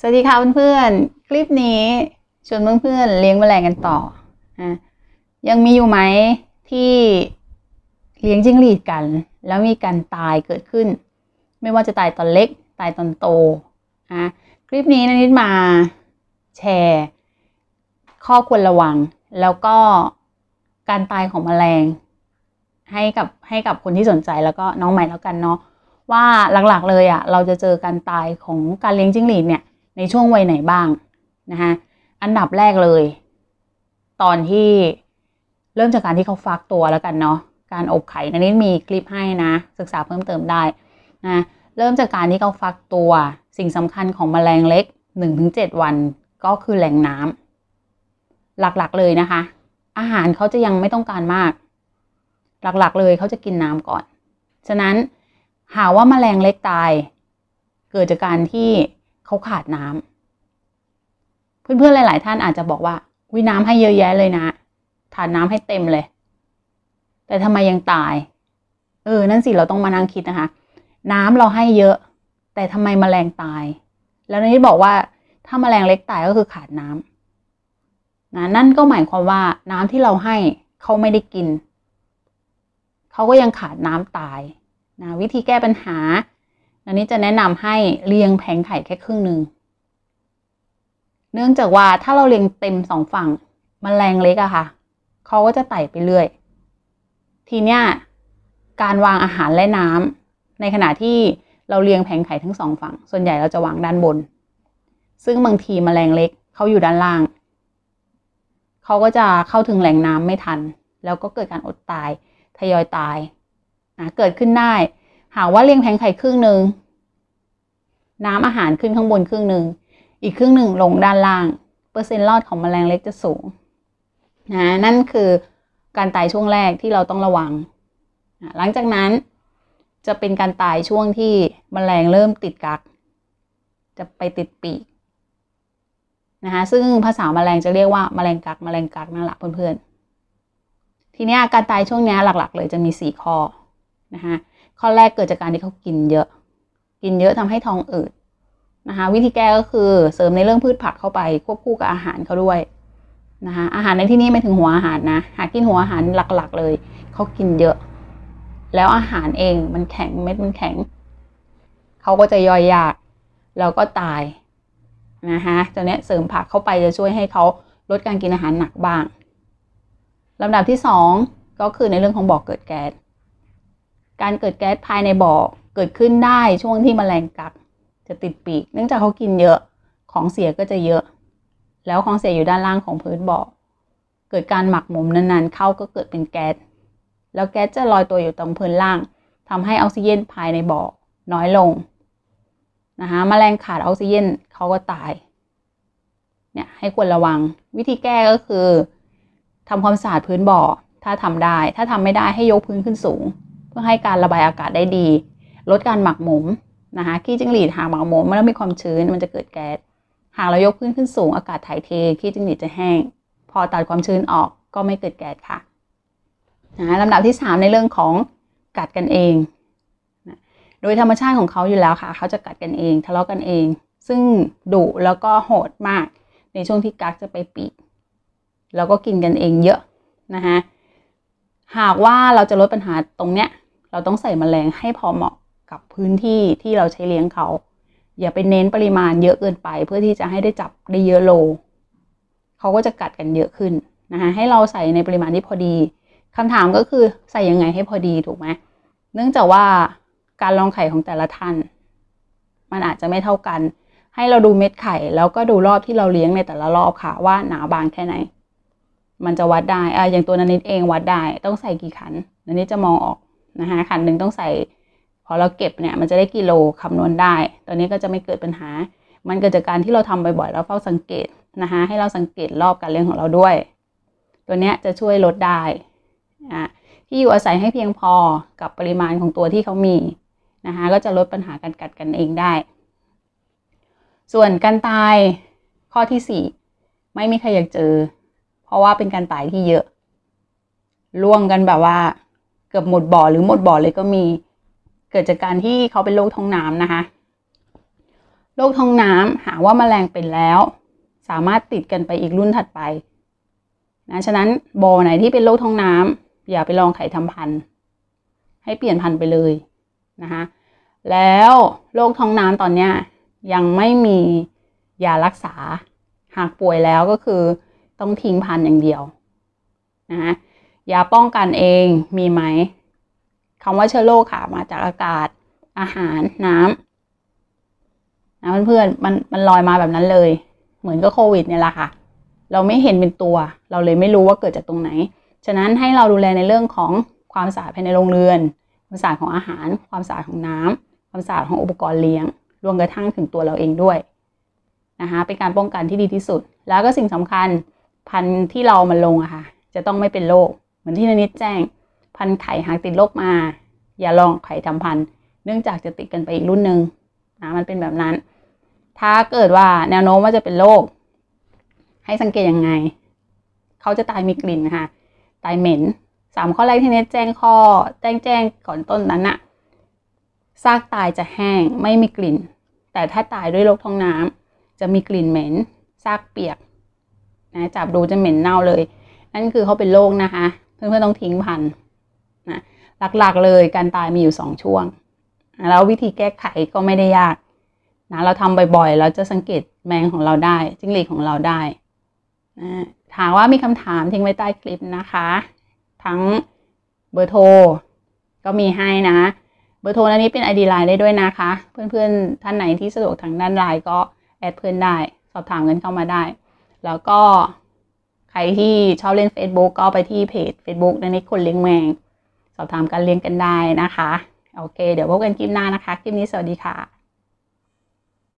สวัสดีค่ะเพื่อนๆคลิปนี้ชวนเพื่อนๆเลี้ยงแมลงกันต่อนะยังมีอยู่ไหมที่เลี้ยงจิ้งหรีดกัน แล้วมีการตายเกิดขึ้น ไม่ว่าจะตายตอนเล็กตายตอนโตนะคลิปนี้นนิดมาแชร์ ข้อควรระวัง แล้วก็การตายของแมลงให้กับให้กับคนที่สนใจแล้วก็น้องใหม่แล้วกันเนาะว่าหลักๆเลยอะ่ะเราจะเจอการตายของการเลี้ยงจิ้งหรีดเนี่ยในช่วงวัยไหนบ้างนะคะอันดับแรกเลย ตอนที่เริ่มจากการที่เขาฟักตัวแล้วกันเนาะ การอบไข่ในนี้มีคลิปให้นะศึกษาเพิ่มเติมได้นะ เริ่มจากการที่เขาฟักตัว สิ่งสำคัญของแมลงเล็ก1-7วัน ก็คือแหล่งน้ำหลักๆเลยนะคะ อาหารเขาจะยังไม่ต้องการมาก หลักๆเลยเขาจะกินน้ำก่อน ฉะนั้นหาว่าาแมลงเล็กตาย เกิดจากการที่เขาขาดน้ำ เพื่อนๆหลาย ๆ ท่านอาจจะบอกว่าวิน้ำให้เยอะแยะเลยนะทานน้ำให้เต็มเลย แต่ทำไมยังตาย เออ นั่นสิเราต้องมานั่งคิดนะคะ น้ำเราให้เยอะ แต่ทำไมมแมลงตาย แล้วนี้บอกว่า ถ้ามาแมลงเล็กตายก็คือขาดน้ำนะนั่นก็หมายความว่าน้ำที่เราให้เขาไม่ได้กิน เขาก็ยังขาดน้ำตาย นะ วิธีแก้ปัญหาอันนี้จะแนะนำให้เรียงแผงไข่แค่ครึ่งหนึ่ง เนื่องจากว่าถ้าเราเรียงเต็มสองฝั่งมแมลงเล็กอะค่ะ เขาก็จะไต่ไปเรื่อย ทีเนี้ยการวางอาหารและน้ำในขณะที่เราเรียงแผงไข่ทั้งสองฝั่ง ส่วนใหญ่เราจะวางด้านบน ซึ่งบางทีมแมลงเล็กเขาอยู่ด้านล่าง เขาก็จะเข้าถึงแหล่งน้ำไม่ทัน แล้วก็เกิดการอดตาย ทยอยตายนะเกิดขึ้นได้หาว่าเลี้ยงแผงไข่ครึ่งหนึ่ง น้ำอาหารขึ้นข้างบนครึ่งหนึ่ง อีกครึ่งหนึ่งลงด้านล่าง เปอร์เซ็นต์รอดของมแมลงเล็กจะสูงนะนั่นคือการตายช่วงแรกที่เราต้องระวังหลังจากนั้น จะเป็นการตายช่วงที่มแมลงเริ่มติดกัก จะไปติดปีกนะคะซึ่งภาษาแมลงจะเรียกว่ามาแมลงกักมแมลงกักนั่นแหละเพื่อนๆทีนี้การตายช่วงนี้หลักๆ เลยจะมี4ข้อนะคะข้อแรกเกิดจากการที่เขากินเยอะ กินเยอะทำให้ท้องอืดนะคะวิธีแก้ก็คือเสริมในเรื่องพืชผักเข้าไปควบคู่กับอาหารเขาด้วยนะคะอาหารในที่นี้ไม่ถึงหัวอาหารนะหากินหัวอาหารหลักๆเลยเขากินเยอะ แล้วอาหารเองมันแข็งเม็ดมันแข็งเขาก็จะย่อยยาก แล้วก็ตายนะคะตอนนี้เสริมผักเข้าไป จะช่วยให้เขาลดการกินอาหารหนักบ้างลำดับที่2ก็คือในเรื่องของบอกเกิดแก๊การเกิดแก๊สภายในบ่อเกิดขึ้นได้ช่วงที่มแมลงกักจะติดปีก เนื่องจากเขากินเยอะของเสียก็จะเยอะ แล้วของเสียอยู่ด้านล่างของพื้นบ่อ เกิดการหมักหมมนานๆ เข้าก็เกิดเป็นแก๊ส แล้วแก๊สจะลอยตัวอยู่ตรงพื้นล่าง ทำให้ออกซิเจนภายในบ่อน้อยลงนะคะมแมลงขาดออกซิเจนเขาก็ตาย เนี่ยให้ควรระวัง วิธีแก้ก็คือทำความสะอาดพื้นบ่อ ถ้าทำได้ ถ้าทำไม่ได้ให้ยกพื้นขึ้นสูงื่อให้การระบายอากาศได้ดี ลดการหมักหมมนะคะขี้จิ้งหรีดหากหมักหมมเมื่อมีความชื้นมันจะเกิดแก๊สหากเรายกพื้นขึ้นสูงอากาศถ่ายเทขี้จิ้งหรีดจะแห้ง พอตัดความชื้นออกก็ไม่เกิดแก๊สค่ะนะลำดับที่3ในเรื่องของกัดกันเองนะโดยธรรมชาติของเขาอยู่แล้วค่ะเขาจะกัดกันเอง ทะเลาะกันเองซึ่งดุแล้วก็โหดมาก ในช่วงที่กักจะไปปีกแล้วก็กินกันเองเยอะนะคะหากว่าเราจะลดปัญหาตรงเนี้ยเราต้องใส่มแมลงให้พอเหมาะกับพื้นที่ที่เราใช้เลี้ยงเขาอย่าไปเน้นปริมาณเยอะเกินไป เพื่อที่จะให้ได้จับได้เยอะโล เขาก็จะกัดกันเยอะขึ้นนะคะให้เราใส่ในปริมาณที่พอดีคำถามก็คือใส่ยังไงให้พอดีถูกไหมเนื่องจากว่าการลองไข่ของแต่ละท่าน มันอาจจะไม่เท่ากัน ให้เราดูเม็ดไข่ แล้วก็ดูรอบที่เราเลี้ยงในแต่ละรอบค่ะว่าหนาบางแค่ไหน มันจะวัดได้อ่าอย่างตัวนันนิดเองวัดได้ต้องใส่กี่ขันนันนิดจะมองออกนะคะขันหนึ่งต้องใส่พอเราเก็บเนี่ยมันจะได้กิโลคำนวณได้ตัวนี้ก็จะไม่เกิดปัญหา มันเกิดจากการที่เราทำบ่อยๆแล้วเฝ้าสังเกตนะคะให้เราสังเกตรอบการเลี้ยงของเราด้วย ตัวนี้จะช่วยลดได้ะที่อยู่อาศัยให้เพียงพอกับปริมาณของตัวที่เขามีนะคะก็จะลดปัญหาการกัดกันเองได้ ส่วนการตายข้อที่ 4 ไม่มีใครอยากเจอ เพราะว่าเป็นการตายที่เยอะ ร่วงกันแบบว่าเกือบหมดบ่อหรือหมดบ่อเลย ก็มีเกิดจากการที่เขาเป็นโรคท้องน้ำนะคะโรคท้องน้ำหาว่ามาแมลงเป็นแล้ว สามารถติดกันไปอีกรุ่นถัดไปนะฉะนั้นบ่อไหนที่เป็นโรคท้องน้ำ อย่าไปลองไข่ทำพันธุ์ ให้เปลี่ยนพันธุ์ไปเลยนะคะแล้วโรคท้องน้ำตอนเนี้ยยังไม่มี ยารักษาหากป่วยแล้วก็คือต้องทิ้งพันธุ์อย่างเดียวนะคะยาป้องกันเองมีไหม คำว่าเชื้อโรคค่ะ มาจากอากาศอาหาร น้ำนะเพื่อนๆมัน มันลอยมาแบบนั้นเลย เหมือนก็โควิดเนี่ยแหละค่ะ เราไม่เห็นเป็นตัว เราเลยไม่รู้ว่าเกิดจากตรงไหน ฉะนั้นให้เราดูแลในเรื่องของความสะอาดภายในโรงเรือนความสะอาดของอาหาร ความสะอาดของน้ำความสะอาดของอุปกรณ์เลี้ยง รวมกระทั่งถึงตัวเราเองด้วยนะคะเป็นการป้องกันที่ดีที่สุด แล้วก็สิ่งสำคัญพันธุ์ที่เรามาลงอะค่ะ จะต้องไม่เป็นโรคมือนที่นนิดแจ้งพันไข่หากติดลบมา อย่าลองไข่ทำพันเนื่องจากจะติดกันไปอีก รุ่นหนึ่งนะมันเป็นแบบนั้น ถ้าเกิดว่าแนวโน้มว่าจะเป็นโรคให้สังเกตยังไงเขาจะตายมีกลิ่นค่ะตายเหม็นสามข้อแรกที่เน็ตแจ้งข้อแจ้งแจ้งก่อนต้นนั้นอะซากตายจะแห้งไม่มีกลิ่น แต่ถ้าตายด้วยโรคท้องน้ำ จะมีกลิ่นเหม็นซากเปียกนะจับดูจะเหม็นเน่าเลย นั่นคือเขาเป็นโรคนะคะเพื่อนๆ ต้องทิ้งพันนะหลักๆเลยการตายมีอยู่สองช่วง แล้ววิธีแก้ไขก็ไม่ได้ยากนะเราทำบ่อยๆ เราจะสังเกตแมงของเราได้จิ้งหรีดของเราได้นะถามว่ามีคำถามทิ้งไว้ใต้คลิปนะคะ ทั้งเบอร์โทร ก็มีให้นะเบอร์โทรนันนี้เป็น ID ไลน์ได้ด้วยนะคะ เพื่อนๆ ท่านไหนที่สะดวกทางด้านไลน์ก็ แอดเพื่อนได้สอบถามกันเข้ามาได้ แล้วก็ใครที่ชอบเล่น Facebook ก็ไปที่เพจ Facebook ในนีคนเลี้ยงแมวสอบถามการเลี้ยงกันได้นะคะ โอเค เดี๋ยวพบกันคลิปหน้านะคะ คลิปนี้สวัสดีค่ะ